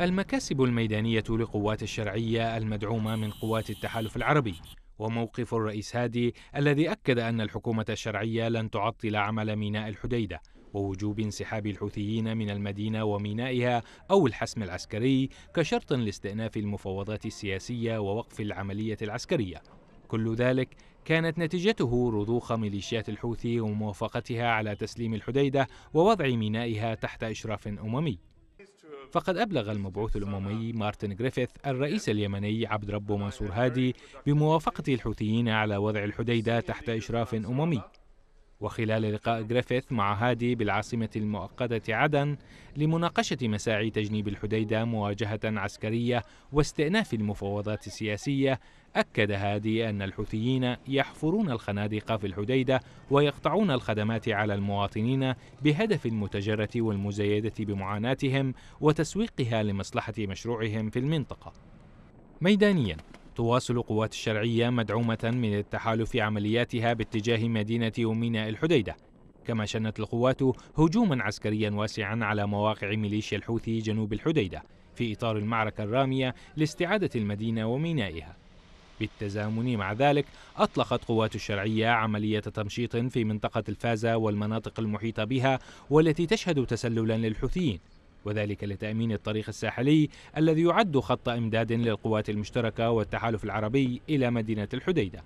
المكاسب الميدانية لقوات الشرعية المدعومة من قوات التحالف العربي وموقف الرئيس هادي الذي أكد أن الحكومة الشرعية لن تعطل عمل ميناء الحديدة ووجوب انسحاب الحوثيين من المدينة ومينائها أو الحسم العسكري كشرط لاستئناف المفاوضات السياسية ووقف العملية العسكرية كل ذلك كانت نتيجته رضوخ ميليشيات الحوثي وموافقتها على تسليم الحديدة ووضع مينائها تحت إشراف أممي فقد أبلغ المبعوث الأممي مارتن جريفيث الرئيس اليمني عبد ربه منصور هادي بموافقة الحوثيين على وضع الحديدة تحت إشراف أممي وخلال لقاء جريفيث مع هادي بالعاصمة المؤقتة عدن لمناقشة مساعي تجنيب الحديدة مواجهة عسكرية واستئناف المفاوضات السياسية أكد هادي أن الحوثيين يحفرون الخنادق في الحديدة ويقطعون الخدمات على المواطنين بهدف المتجرة والمزايدة بمعاناتهم وتسويقها لمصلحة مشروعهم في المنطقة ميدانياً تواصل قوات الشرعية مدعومة من التحالف عملياتها باتجاه مدينة وميناء الحديدة كما شنت القوات هجوما عسكريا واسعا على مواقع ميليشيا الحوثي جنوب الحديدة في إطار المعركة الرامية لاستعادة المدينة ومينائها بالتزامن مع ذلك أطلقت قوات الشرعية عملية تمشيط في منطقة الفازة والمناطق المحيطة بها والتي تشهد تسللا للحوثيين وذلك لتأمين الطريق الساحلي الذي يعد خط إمداد للقوات المشتركة والتحالف العربي إلى مدينة الحديدة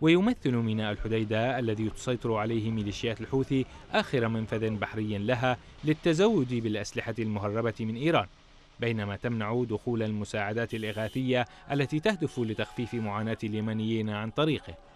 ويمثل ميناء الحديدة الذي تسيطر عليه ميليشيات الحوثي آخر منفذ بحري لها للتزود بالأسلحة المهربة من إيران بينما تمنع دخول المساعدات الإغاثية التي تهدف لتخفيف معاناة اليمنيين عن طريقه